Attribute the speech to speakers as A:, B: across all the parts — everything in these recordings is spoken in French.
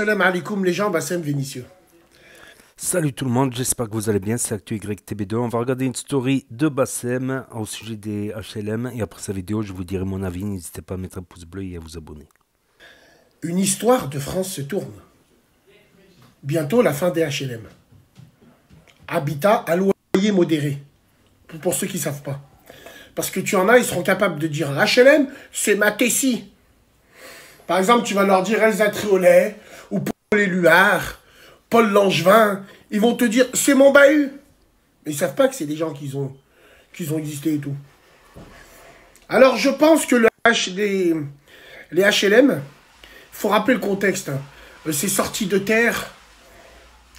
A: Salam alaikum les gens, Bassem Vénitieux.
B: Salut tout le monde, j'espère que vous allez bien, c'est actuytb 2 On va regarder une story de Bassem au sujet des HLM et après sa vidéo,
A: je vous dirai mon avis. N'hésitez pas à mettre un pouce bleu et à vous abonner. Une histoire de France se tourne. Bientôt la fin des HLM. Habitat à loyer modéré. Pour ceux qui ne savent pas. Parce que tu en as, ils seront capables de dire HLM, c'est ma Tessie. Par exemple, tu vas leur dire Elsa Triolet, les Éluard, Paul Langevin, ils vont te dire c'est mon bahut. Mais ils savent pas que c'est des gens qui ont, ont existé et tout. Alors je pense que les, HLM, faut rappeler le contexte. Hein. Euh, c'est sorti de terre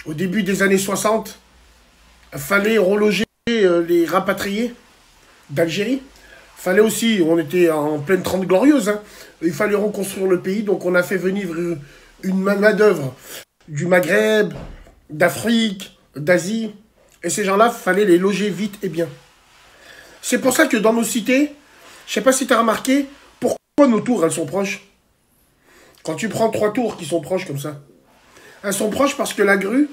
A: au début des années 60. Fallait reloger euh, les rapatriés d'Algérie. Fallait aussi, on était en pleine trente glorieuse, hein. il fallait reconstruire le pays, donc on a fait venir euh, une main-d'œuvre du Maghreb, d'Afrique, d'Asie. Et ces gens-là, fallait les loger vite et bien. C'est pour ça que dans nos cités, je sais pas si tu as remarqué, pourquoi nos tours, elles sont proches Quand tu prends trois tours qui sont proches comme ça, elles sont proches parce que la grue,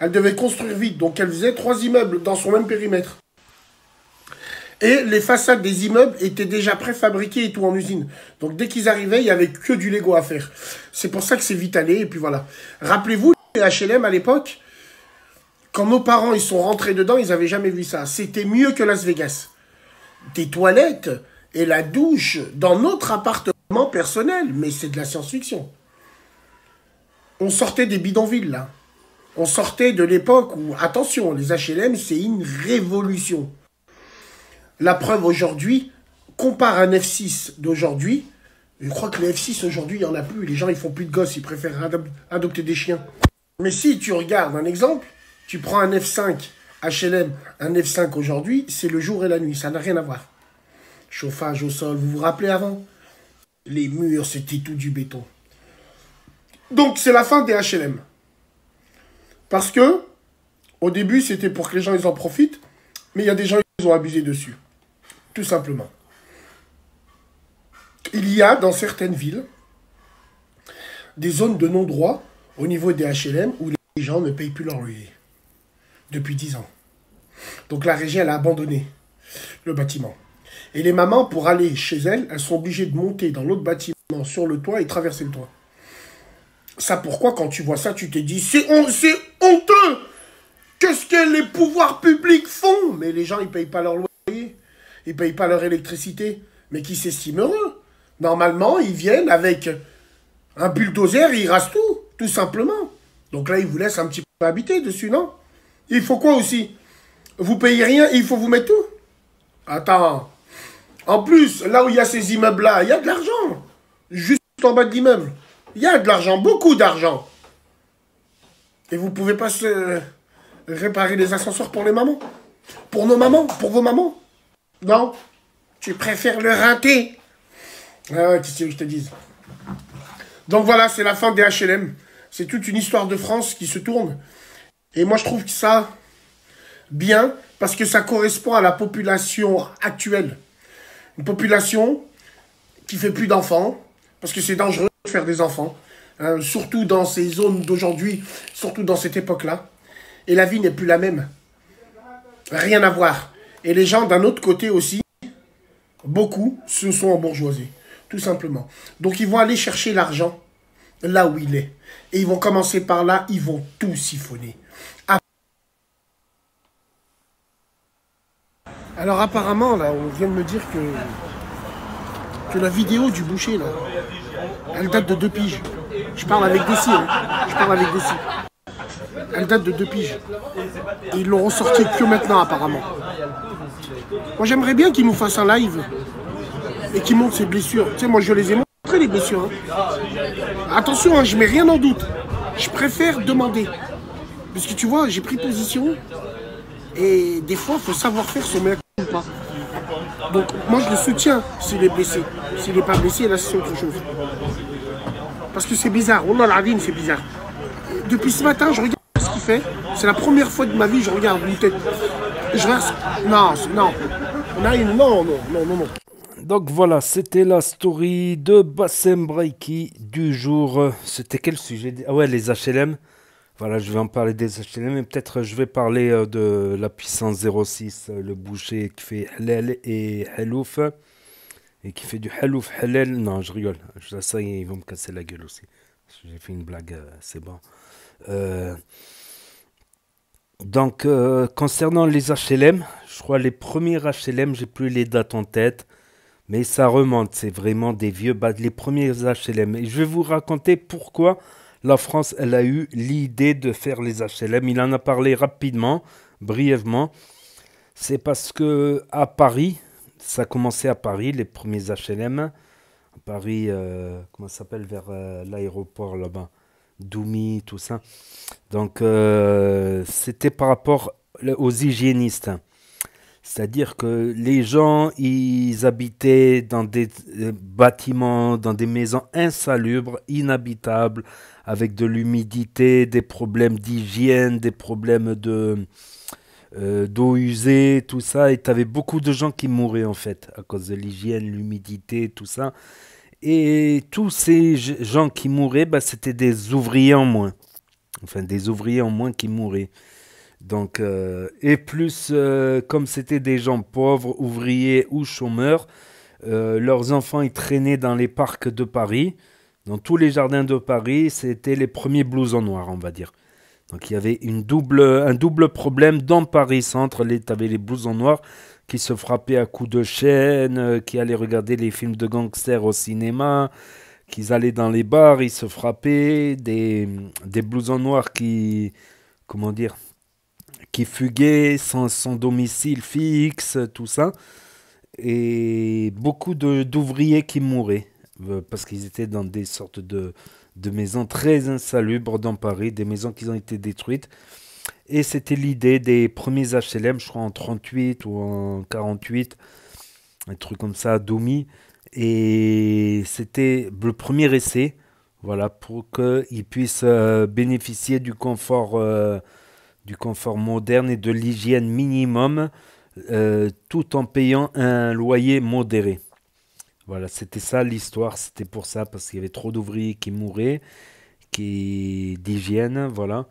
A: elle devait construire vite. Donc elle faisait trois immeubles dans son même périmètre. Et les façades des immeubles étaient déjà préfabriquées et tout en usine. Donc dès qu'ils arrivaient, il n'y avait que du Lego à faire. C'est pour ça que c'est vite allé. Et puis voilà. Rappelez-vous, les HLM à l'époque, quand nos parents ils sont rentrés dedans, ils n'avaient jamais vu ça. C'était mieux que Las Vegas. Des toilettes et la douche dans notre appartement personnel. Mais c'est de la science-fiction. On sortait des bidonvilles là. On sortait de l'époque où, attention, les HLM, c'est une révolution. La preuve aujourd'hui, compare un F6 d'aujourd'hui. Je crois que les F6 aujourd'hui, il n'y en a plus. Les gens, ils font plus de gosses, ils préfèrent adopter des chiens. Mais si tu regardes un exemple, tu prends un F5 HLM, un F5 aujourd'hui, c'est le jour et la nuit, ça n'a rien à voir. Chauffage au sol, vous vous rappelez avant Les murs, c'était tout du béton. Donc c'est la fin des HLM. Parce que, au début, c'était pour que les gens ils en profitent, mais il y a des gens qui ont abusé dessus simplement. Il y a dans certaines villes des zones de non-droit au niveau des HLM où les gens ne payent plus leur loyer depuis dix ans. Donc la régie, elle a abandonné le bâtiment. Et les mamans, pour aller chez elles, elles sont obligées de monter dans l'autre bâtiment sur le toit et traverser le toit. Ça pourquoi quand tu vois ça, tu te dis c'est honteux Qu'est-ce que les pouvoirs publics font Mais les gens, ils payent pas leur loyer ils ne payent pas leur électricité, mais qui s'estiment heureux. Normalement, ils viennent avec un bulldozer ils rasent tout, tout simplement. Donc là, ils vous laissent un petit peu habiter dessus, non Il faut quoi aussi Vous payez rien, il faut vous mettre tout Attends. En plus, là où il y a ces immeubles-là, il y a de l'argent. Juste en bas de l'immeuble. Il y a de l'argent, beaucoup d'argent. Et vous pouvez pas réparer les ascenseurs pour les mamans. Pour nos mamans, pour vos mamans. Non Tu préfères le rater Ah ouais, sais ce que je te dis. Donc voilà, c'est la fin des HLM. C'est toute une histoire de France qui se tourne. Et moi, je trouve que ça bien parce que ça correspond à la population actuelle. Une population qui fait plus d'enfants parce que c'est dangereux de faire des enfants. Hein, surtout dans ces zones d'aujourd'hui, surtout dans cette époque-là. Et la vie n'est plus la même. Rien à voir. Et les gens d'un autre côté aussi, beaucoup, se sont embourgeoisés, tout simplement. Donc ils vont aller chercher l'argent là où il est. Et ils vont commencer par là, ils vont tout siphonner. Alors apparemment, là, on vient de me dire que, que la vidéo du boucher, là, elle date de deux piges. Je parle avec Dessy, hein. Je parle avec Elle date de deux piges. ils l'ont ressorti que maintenant, apparemment. Moi, j'aimerais bien qu'il nous fasse un live et qu'il montre ses blessures. Tu sais, moi, je les ai montrées, les blessures. Hein. Attention, je hein, je mets rien en doute. Je préfère demander. Parce que tu vois, j'ai pris position. Et des fois, il faut savoir faire son mec ou pas. Donc, moi, je le soutiens s'il est blessé. S'il n'est pas blessé, là, c'est autre chose. Parce que c'est bizarre. Oh la ligne, c'est bizarre. Depuis ce matin, je regarde ce qu'il fait. C'est la première fois de ma vie je regarde une tête. Je regarde. Non, non. Non, non, non, non, non. Donc
B: voilà, c'était la story de Bassem Braiki du jour. Euh, c'était quel sujet Ah ouais, les HLM. Voilà, je vais en parler des HLM et peut-être euh, je vais parler euh, de la puissance 06, le boucher qui fait halal et halouf et qui fait du halouf halal. Non, je rigole. Ça, ils vont me casser la gueule aussi. J'ai fait une blague, c'est bon. Donc, euh, concernant les HLM, je crois les premiers HLM, j'ai plus les dates en tête, mais ça remonte. C'est vraiment des vieux bâtiments. les premiers HLM. Et je vais vous raconter pourquoi la France, elle a eu l'idée de faire les HLM. Il en a parlé rapidement, brièvement. C'est parce que à Paris, ça commençait à Paris, les premiers HLM. À Paris, euh, comment ça s'appelle, vers euh, l'aéroport là-bas. Doumi, tout ça. Donc, euh, c'était par rapport aux hygiénistes. C'est-à-dire que les gens, ils habitaient dans des euh, bâtiments, dans des maisons insalubres, inhabitables, avec de l'humidité, des problèmes d'hygiène, des problèmes de euh, d'eau usée, tout ça. Et tu avais beaucoup de gens qui mouraient en fait à cause de l'hygiène, l'humidité, tout ça. Et tous ces gens qui mouraient, bah, c'était des ouvriers en moins. Enfin, des ouvriers en moins qui mouraient. Donc, euh, et plus, euh, comme c'était des gens pauvres, ouvriers ou chômeurs, euh, leurs enfants ils traînaient dans les parcs de Paris, dans tous les jardins de Paris, c'était les premiers blousons noirs, on va dire. Donc il y avait un double problème dans Paris Centre, tu avais les blousons noirs qui se frappaient à coups de chaîne, euh, qui allaient regarder les films de gangsters au cinéma, qui allaient dans les bars, ils se frappaient, des, des blousons noirs qui, comment dire, qui fuguaient sans, sans domicile fixe, tout ça. Et beaucoup d'ouvriers qui mouraient euh, parce qu'ils étaient dans des sortes de, de maisons très insalubres dans Paris, des maisons qui ont été détruites. Et c'était l'idée des premiers HLM, je crois en 38 ou en 48, un truc comme ça, Domi. Et c'était le premier essai, voilà, pour qu'ils puissent euh, bénéficier du confort, euh, du confort moderne et de l'hygiène minimum, euh, tout en payant un loyer modéré. Voilà, c'était ça l'histoire, c'était pour ça, parce qu'il y avait trop d'ouvriers qui mouraient, qui d'hygiène, voilà.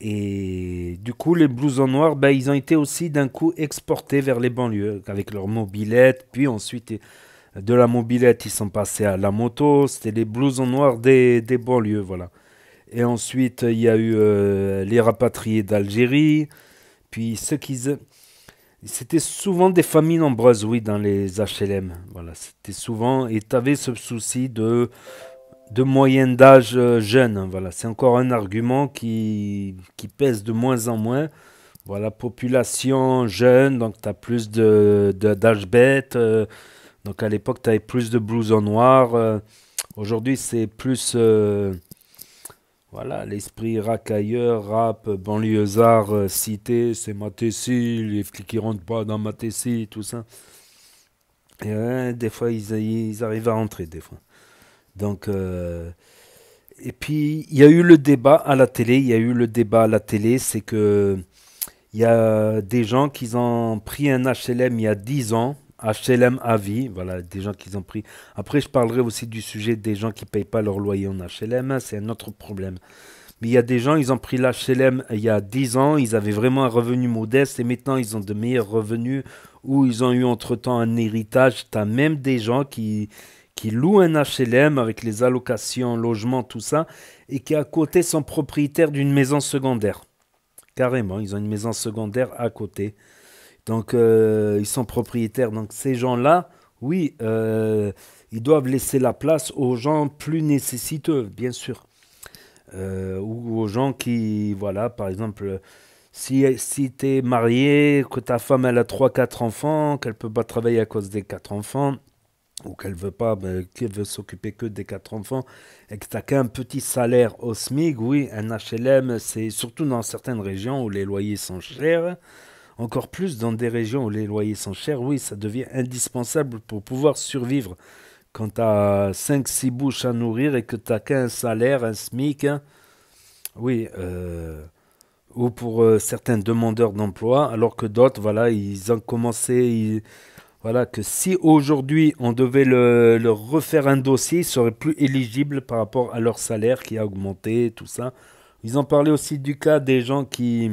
B: Et du coup, les blousons noirs, ben, ils ont été aussi d'un coup exportés vers les banlieues avec leur mobilette. Puis ensuite, de la mobilette, ils sont passés à la moto. C'était les blousons noirs des, des, banlieues, voilà. Et ensuite, il y a eu euh, les rapatriés d'Algérie. Puis ceux qui... C'était souvent des familles nombreuses, oui, dans les HLM. Voilà, c'était souvent... Et tu avais ce souci de de moyenne d'âge euh, jeune. Hein, voilà, c'est encore un argument qui, qui, pèse de moins en moins. Voilà, population jeune, donc tu as plus d'âge de, bête. Euh, donc à l'époque, tu avais plus de blousons noirs. noir euh. Aujourd'hui, c'est plus voilà, l'esprit racailleur, rap, banlieusard, cité, c'est ma tessie, les flics qui rentrent pas dans ma tout ça. Et, hein, des fois, ils, ils arrivent à rentrer, des fois. Donc, euh, et puis, il y a eu le débat à la télé. Il y a eu le débat à la télé, c'est que il y a des gens qui ont pris un HLM il y a 10 ans, HLM à vie, voilà, des gens qui ont pris. Après, je parlerai aussi du sujet des gens qui ne payent pas leur loyer en HLM, hein, c'est un autre problème. Mais il y a des gens, ils ont pris l'HLM il y a 10 ans, ils avaient vraiment un revenu modeste et maintenant ils ont de meilleurs revenus ou ils ont eu entre-temps un héritage. Tu as même des gens qui, qui loue un HLM avec les allocations, logements, tout ça, et qui à côté sont propriétaires d'une maison secondaire. Carrément, ils ont une maison secondaire à côté. Donc euh, ils sont propriétaires. Donc ces gens-là, oui, euh, ils doivent laisser la place aux gens plus nécessiteux, bien sûr. Euh, ou aux gens qui, voilà, par exemple, si, si tu es marié, que ta femme elle a 3-4 enfants, qu'elle ne peut pas travailler à cause des 4 enfants, ou qu'elle veut pas, ben qu'elle veut s'occuper que des quatre enfants, et que tu n'as qu'un petit salaire au SMIC, oui, un HLM, c'est surtout dans certaines régions où les loyers sont chers, encore plus dans des régions où les loyers sont chers, oui, ça devient indispensable pour pouvoir survivre. Quand tu as 5-6 bouches à nourrir et que tu n'as qu'un salaire, un SMIC, hein, oui, euh, ou pour euh, certains demandeurs d'emploi, alors que d'autres, voilà, ils ont commencé... Voilà, que si aujourd'hui on devait leur refaire un dossier, ils seraient plus éligibles par rapport à leur salaire qui a augmenté, tout ça. Ils ont parlé aussi du cas des gens qui,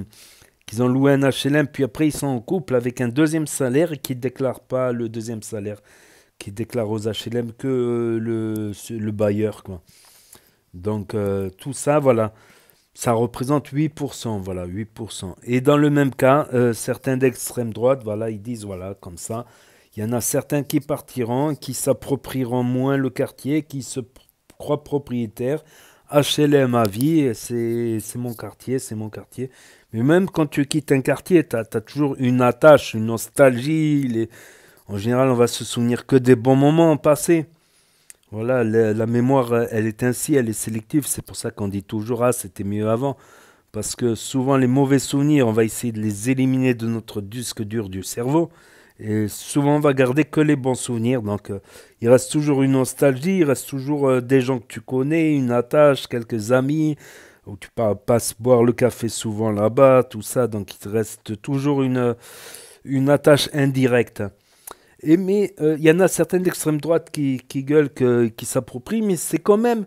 B: qui ont loué un HLM, puis après ils sont en couple avec un deuxième salaire et qui ne déclarent pas le deuxième salaire, qui déclare aux HLM que euh, le, bailleur. Quoi. Donc euh, tout ça, voilà ça représente 8%, voilà, 8%. Et dans le même cas, euh, certains d'extrême droite, voilà, ils disent, voilà, comme ça, il y en a certains qui partiront, qui s'approprieront moins le quartier, qui se croient propriétaires. HLM à vie, c'est mon quartier, c'est mon quartier. Mais même quand tu quittes un quartier, tu as, toujours une attache, une nostalgie. En général, on va se souvenir que des bons moments passés. Voilà, la mémoire, elle est ainsi, elle est sélective. C'est pour ça qu'on dit toujours Ah, c'était mieux avant. Parce que souvent, les mauvais souvenirs, on va essayer de les éliminer de notre disque dur du cerveau. Et souvent, on va garder que les bons souvenirs. Donc, euh, il reste toujours une nostalgie, il reste toujours euh, des gens que tu connais, une attache, quelques amis, où tu passes boire le café souvent là-bas, tout ça. Donc, il reste toujours une, une attache indirecte. Et mais euh, il y en a certaines d'extrême droite qui, qui gueulent, que, qui s'approprient, mais c'est quand même.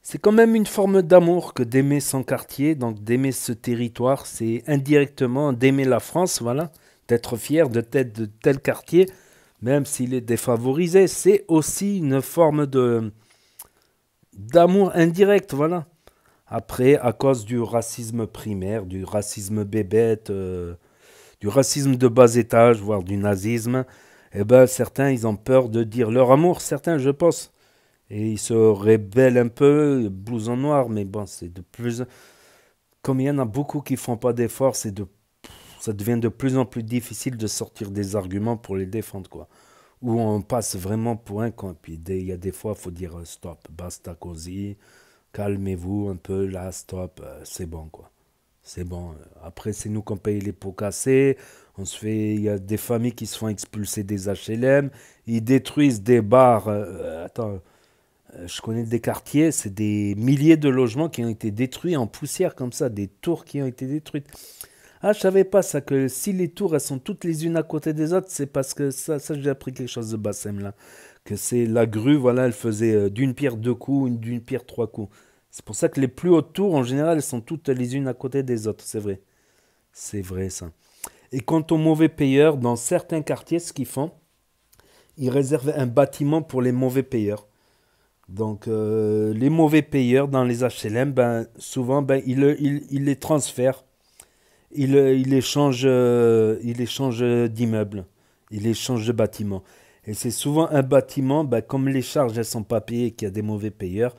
B: C'est quand même une forme d'amour que d'aimer son quartier, donc d'aimer ce territoire, c'est indirectement d'aimer la France, voilà d'être fier de tête de tel quartier, même s'il est défavorisé. C'est aussi une forme de d'amour indirect, voilà. Après, à cause du racisme primaire, du racisme bébête, euh, du racisme de bas étage, voire du nazisme, eh ben, certains, ils ont peur de dire leur amour, certains, je pense. Et ils se rébellent un peu, en noir, mais bon, c'est de plus... Comme il y en a beaucoup qui font pas d'efforts, c'est de ça devient de plus en plus difficile de sortir des arguments pour les défendre, quoi. Où on passe vraiment pour un con. il y a des fois, il faut dire euh, stop, basta così, calmez-vous un peu, là, stop, euh, c'est bon, quoi. C'est bon. Après, c'est nous qu'on paye les pots cassés. On se fait, il y a des familles qui se font expulser des HLM. Ils détruisent des bars. Euh, attends, je connais des quartiers, c'est des milliers de logements qui ont été détruits en poussière comme ça, des tours qui ont été détruites. Ah, je savais pas ça, que si les tours, elles sont toutes les unes à côté des autres, c'est parce que ça, ça j'ai appris quelque chose de Bassem, là. Que c'est la grue, voilà, elle faisait euh, d'une pierre deux coups, d'une pierre trois coups. C'est pour ça que les plus hautes tours, en général, elles sont toutes les unes à côté des autres, c'est vrai. C'est vrai, ça. Et quant aux mauvais payeurs, dans certains quartiers, ce qu'ils font, ils réservent un bâtiment pour les mauvais payeurs. Donc, euh, les mauvais payeurs dans les HLM, ben, souvent, ben, ils, ils les transfèrent il, euh, il échange, euh, il d'immeubles, il échange de bâtiments. Et c'est souvent un bâtiment, bah, comme les charges elles sont pas payées, qu'il y a des mauvais payeurs,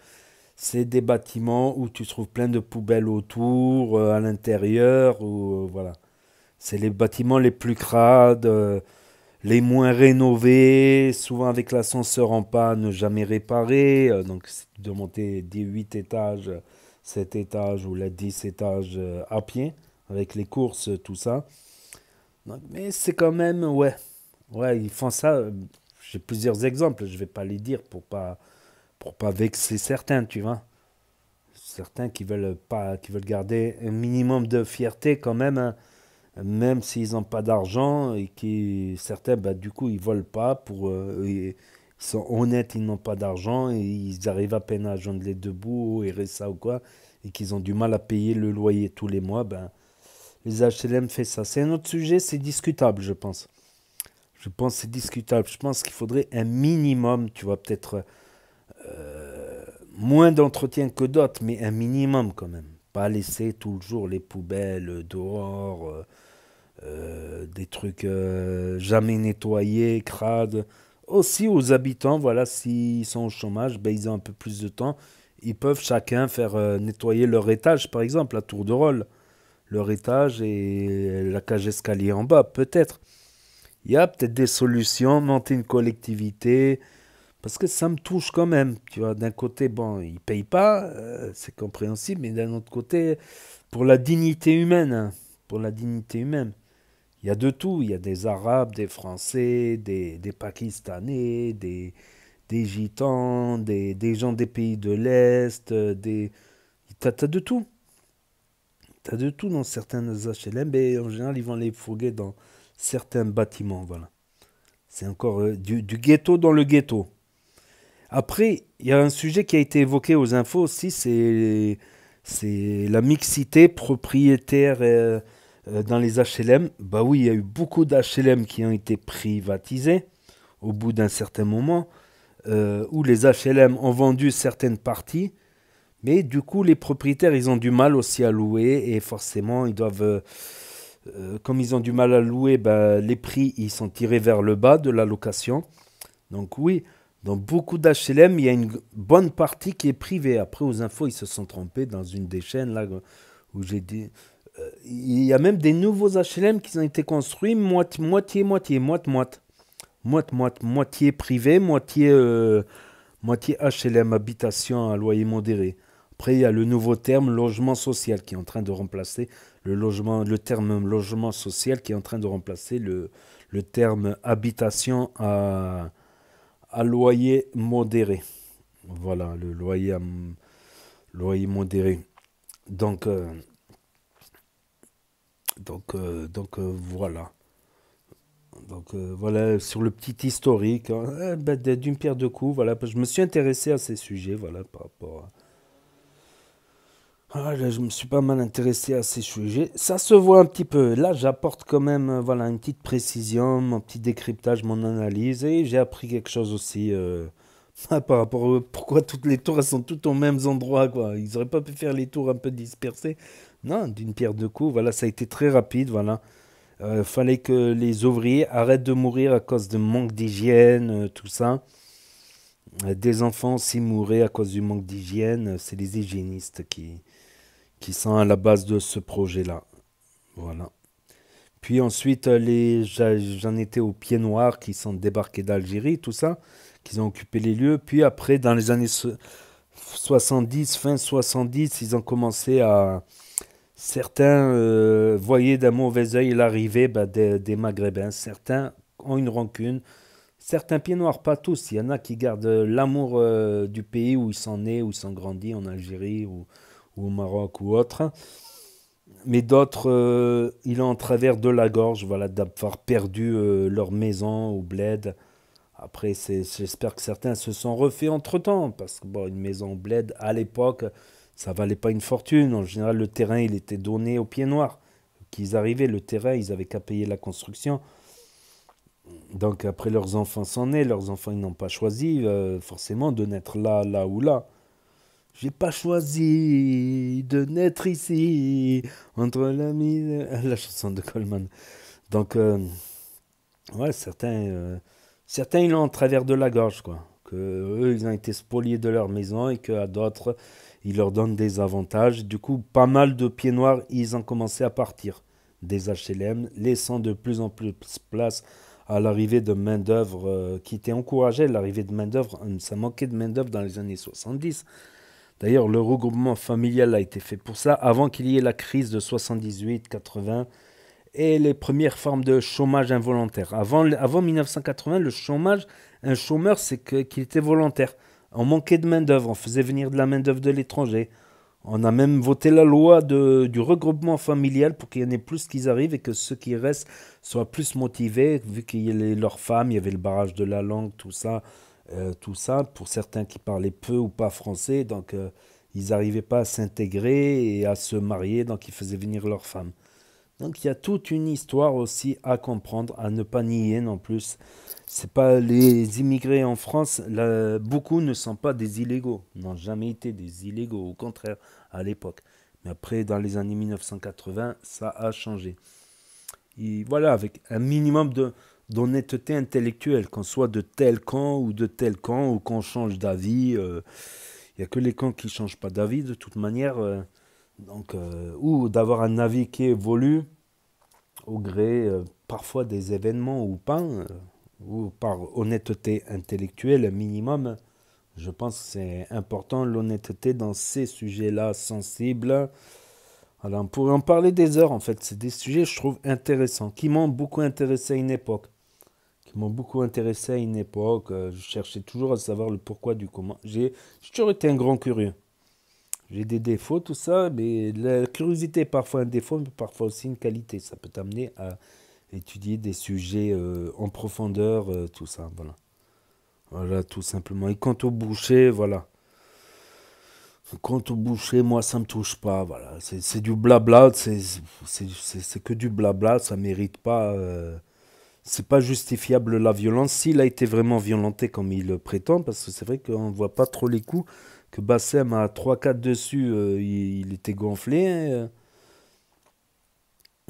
B: c'est des bâtiments où tu trouves plein de poubelles autour, euh, à l'intérieur, ou voilà. C'est les bâtiments les plus crades, les moins rénovés, souvent avec l'ascenseur en panne, jamais réparé. donc de monter 18 étages, 7 étages ou les 10 étages à pied avec les courses, tout ça. mais c'est quand même, ouais, ouais, ils font ça. Euh, j'ai plusieurs exemples, je vais pas les dire pour pas pour pas vexer certains, tu vois. Certains qui veulent pas, qui veulent garder un minimum de fierté quand même, hein. même s'ils n'ont pas d'argent et qui certains, bah, du coup, ils volent pas pour. Euh, ils sont honnêtes, ils n'ont pas d'argent et ils arrivent à peine à joindre les deux bouts, ça ou quoi, et qu'ils ont du mal à payer le loyer tous les mois, ben, les HLM fait ça. C'est un autre sujet, c'est discutable, je pense. Je pense c'est discutable. Je pense qu'il faudrait un minimum, tu vois, peut-être euh, moins d'entretien que d'autres, mais un minimum quand même. Pas laisser toujours les poubelles dehors, euh, euh, des trucs jamais nettoyés, crades. Aussi aux habitants, voilà, s'ils sont au chômage, ben, ils ont un peu plus de temps. Ils peuvent chacun faire nettoyer leur étage, par exemple, à tour de rôle leur étage et la cage escalier en bas, peut-être. Il y a peut-être des solutions, monter une collectivité, parce que ça me touche quand même. Tu vois, d'un côté, bon, ils ne payent pas, euh, c'est compréhensible, mais d'un autre côté, pour la dignité humaine, hein, pour la dignité humaine, il y a de tout. Il y a des Arabes, des Français, des, des Pakistanais, des, des Gitans, des, des gens des pays de l'Est, euh, des... y a de tout y de tout dans certains HLM, mais en général, ils vont les fourguer dans certains bâtiments. Voilà. C'est encore euh, du, ghetto dans le ghetto. Après, il y a un sujet qui a été évoqué aux infos aussi, c'est la mixité propriétaire euh, euh, dans les HLM. Bah oui, il y a eu beaucoup d'HLM qui ont été privatisés au bout d'un certain moment, où les HLM ont vendu certaines parties mais du coup, les propriétaires, ils ont du mal aussi à louer et forcément, ils doivent. Euh, euh, comme ils ont du mal à louer, ben, les prix, ils sont tirés vers le bas de la location. Donc, oui, dans beaucoup d'HLM, il y a une bonne partie qui est privée. Après, aux infos, ils se sont trompés dans une des chaînes là, où j'ai dit. Euh, il y a même des nouveaux HLM qui ont été construits moitié, moitié, moitié, moitié, moitié. moitié moitié privé, moitié, moitié HLM, habitation à loyer modéré. Après, il y a le nouveau terme logement social qui est en train de remplacer le, logement, le terme logement social qui est en train de remplacer le, le terme habitation à, à, loyer modéré. Voilà, le loyer, loyer modéré. Donc, euh, donc, euh, donc euh, voilà. Donc voilà, sur le petit historique, hein. eh ben, d'une pierre de coups, voilà, je me suis intéressé à ces sujets, voilà, par rapport à... Ah, je me suis pas mal intéressé à ces sujets. Ça se voit un petit peu. Là, j'apporte quand même euh, voilà, une petite précision, mon petit décryptage, mon analyse. Et j'ai appris quelque chose aussi euh, ah, par rapport à pourquoi toutes les tours sont toutes au même endroit. Quoi. Ils n'auraient pas pu faire les tours un peu dispersées. Non, d'une pierre deux coups. Voilà, ça a été très rapide. Voilà. Euh, fallait que les ouvriers arrêtent de mourir à cause de manque d'hygiène, tout ça. Des enfants s'y mouraient à cause du manque d'hygiène. C'est les hygiénistes qui, qui sont à la base de ce projet-là. Voilà. Puis ensuite, euh, les, j'en étais aux Pieds Noirs qui sont débarqués d'Algérie, tout ça, qui ont occupé les lieux. Puis après, dans les années 70, fin 70, ils ont commencé à. Certains euh, voyaient d'un mauvais oeil l'arrivée bah, des, Maghrébins. Certains ont une rancune. Certains Pieds Noirs, pas tous. Il y en a qui gardent l'amour euh, du pays où ils sont nés, où ils sont grandis, en Algérie, ou ou au Maroc ou autre. Mais d'autres, euh, ils ont, traversé travers de la gorge, voilà, d'avoir perdu euh, leur maison ou bled. Après, j'espère que certains se sont refaits entre-temps, parce que bon, une maison bled, à l'époque, ça valait pas une fortune. En général, le terrain, il était donné au pied noir. Qu'ils arrivaient, le terrain, ils avaient qu'à payer la construction. Donc après, leurs enfants sont nés, leurs enfants, ils n'ont pas choisi euh, forcément de naître là, là ou là. J'ai pas choisi de naître ici, entre la misère. Euh, la chanson de Coleman. Donc, euh, ouais, certains, euh, certains ils l'ont en travers de la gorge, quoi. Que eux, ils ont été spoliés de leur maison et qu'à d'autres, ils leur donnent des avantages. Du coup, pas mal de pieds noirs, ils ont commencé à partir des HLM, laissant de plus en plus place à l'arrivée de main-d'œuvre qui était encouragée. L'arrivée de main-d'œuvre, ça manquait de main-d'œuvre dans les années 70. D'ailleurs, le regroupement familial a été fait pour ça, avant qu'il y ait la crise de 78-80 et les premières formes de chômage involontaire. Avant, 1980, le chômage, un chômeur, c'est qu'il était volontaire. On manquait de main-d'œuvre, on faisait venir de la main-d'œuvre de l'étranger. On a même voté la loi du regroupement familial pour qu'il y en ait plus qui arrivent et que ceux qui restent soient plus motivés, vu qu'il y avait leurs femmes, il y avait le barrage de la langue, tout ça. Euh, tout ça, pour certains qui parlaient peu ou pas français, donc euh, ils n'arrivaient pas à s'intégrer et à se marier, donc ils faisaient venir leurs femmes. Donc il y a toute une histoire aussi à comprendre, à ne pas nier non plus. C'est pas les immigrés en France, beaucoup ne sont pas des illégaux, n'ont jamais été des illégaux, au contraire, à l'époque. Mais après, dans les années 1980, ça a changé. Et voilà, avec un minimum de, d'honnêteté intellectuelle, qu'on soit de tel camp ou de tel camp, ou qu'on change d'avis. Il euh, n'y a que les camps qui ne changent pas d'avis, de toute manière. Euh, donc, euh, ou d'avoir un avis qui évolue au gré parfois des événements ou pas, ou par honnêteté intellectuelle minimum. Je pense que c'est important l'honnêteté dans ces sujets-là sensibles. Alors on pourrait en parler des heures en fait. C'est des sujets je trouve intéressants, qui m'ont beaucoup intéressé à une époque m'ont beaucoup intéressé à une époque. Euh, je cherchais toujours à savoir le pourquoi du comment. J'ai toujours été un grand curieux. J'ai des défauts, tout ça, mais la curiosité est parfois un défaut, mais parfois aussi une qualité. Ça peut t'amener à étudier des sujets euh, en profondeur, euh, tout ça, voilà. tout simplement. Et quant au boucher, voilà. Quant au boucher, moi, ça ne me touche pas, voilà. C'est du blabla, c'est que du blabla, ça ne mérite pas c'est pas justifiable la violence s'il a été vraiment violenté comme il le prétend, parce que c'est vrai qu'on voit pas trop les coups. Que Bassem a 3-4 dessus, euh, il, était gonflé. Hein,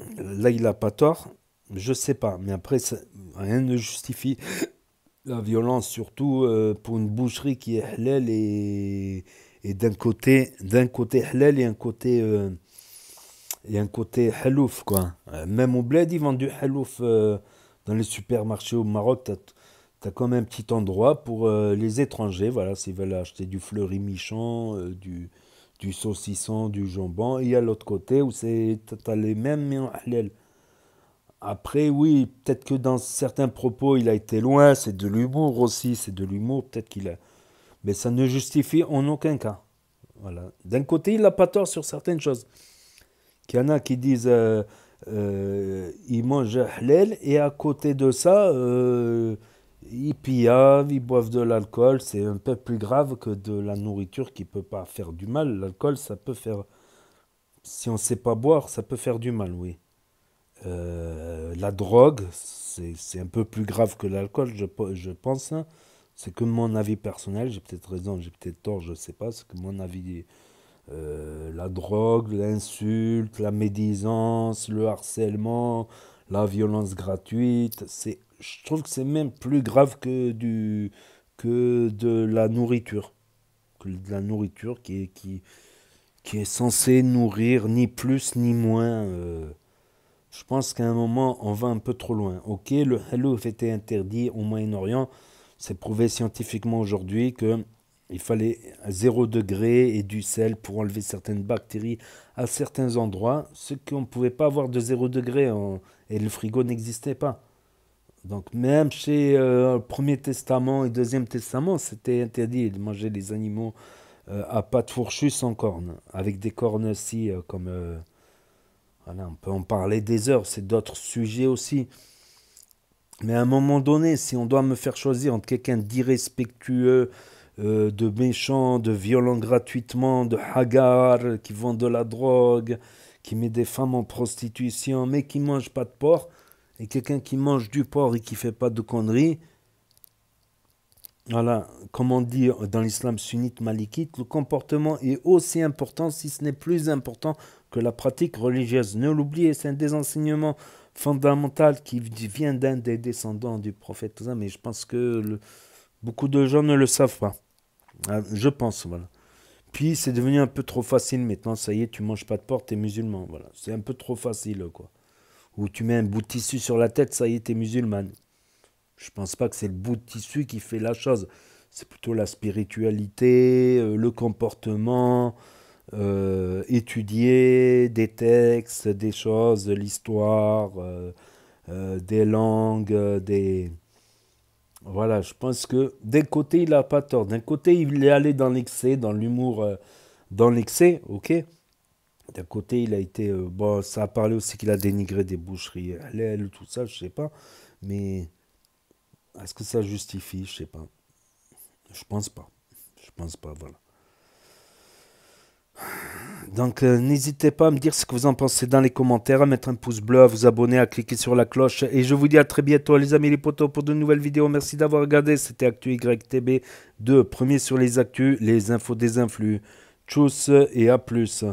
B: euh. là, il a pas tort. Je sais pas, mais après, rien ne justifie la violence, surtout euh, pour une boucherie qui est halal et, et d'un côté, d'un côté halal et un côté et un côté halouf quoi. même au bled ils vendent du halouf dans les supermarchés au Maroc, tu as, comme un petit endroit pour euh, les étrangers. Voilà, s'ils veulent acheter du fleuri euh, du, du saucisson, du jambon. Et à l'autre côté, où tu as les mêmes mais halal. Après, oui, peut-être que dans certains propos, il a été loin. C'est de l'humour aussi, c'est de l'humour. Peut-être qu'il a. Mais ça ne justifie en aucun cas. Voilà. D'un côté, il n'a pas tort sur certaines choses. Qu'il y en a qui disent. Euh, euh, ils mangent halal et à côté de ça, euh, ils pillent ils boivent de l'alcool. C'est un peu plus grave que de la nourriture qui peut pas faire du mal. L'alcool, ça peut faire. Si on ne sait pas boire, ça peut faire du mal, oui. Euh, la drogue, c'est un peu plus grave que l'alcool, je, je, pense. Hein. C'est que mon avis personnel, j'ai peut-être raison, j'ai peut-être tort, je ne sais pas. C'est que mon avis euh, la drogue, l'insulte, la médisance, le harcèlement, la violence gratuite. C'est, je trouve que c'est même plus grave que, du, que de la nourriture. Que de la nourriture qui est, qui, qui est censée nourrir ni plus ni moins. Euh, je pense qu'à un moment, on va un peu trop loin. Ok, le halouf était interdit au Moyen-Orient. C'est prouvé scientifiquement aujourd'hui que il fallait 0 degré et du sel pour enlever certaines bactéries à certains endroits, ce qu'on ne pouvait pas avoir de 0 degré et le frigo n'existait pas. Donc même chez euh, le Premier Testament et Deuxième Testament, c'était interdit de manger les animaux euh, à pâte fourchue sans cornes, avec des cornes aussi euh, comme... voilà, on peut en parler des heures, c'est d'autres sujets aussi. Mais à un moment donné, si on doit me faire choisir entre quelqu'un d'irrespectueux, euh, de méchants, de violents gratuitement, de hagards qui vendent de la drogue, qui met des femmes en prostitution, mais qui mangent pas de porc, et quelqu'un qui mange du porc et qui fait pas de conneries, voilà, comme on dit dans l'islam sunnite malikite, le comportement est aussi important, si ce n'est plus important, que la pratique religieuse. Ne l'oubliez, c'est un des enseignements fondamentaux qui vient d'un des descendants du prophète. Mais je pense que beaucoup de gens ne le savent pas. Ah, je pense, voilà. Puis c'est devenu un peu trop facile maintenant, ça y est, tu manges pas de porc, t'es musulman, voilà. C'est un peu trop facile, quoi. Ou tu mets un bout de tissu sur la tête, ça y est, t'es musulmane. Je pense pas que c'est le bout de tissu qui fait la chose. C'est plutôt la spiritualité, euh, le comportement, euh, étudier des textes, des choses, l'histoire, euh, des langues, des... Voilà, je pense que d'un côté, il n'a pas tort. D'un côté, il est allé dans l'excès, dans l'humour, euh, dans l'excès, ok D'un côté, il a été. Euh, bon, ça a parlé aussi qu'il a dénigré des boucheries, l'aile, tout ça, je sais pas. Mais est-ce que ça justifie Je sais pas. Je pense pas. Je pense pas, voilà. Donc euh, n'hésitez pas à me dire ce que vous en pensez dans les commentaires, à mettre un pouce bleu, à vous abonner, à cliquer sur la cloche. Et je vous dis à très bientôt les amis les potos pour de nouvelles vidéos. Merci d'avoir regardé. C'était actuytb 2, premier sur les actus, les infos des influx. Tchuss et à plus.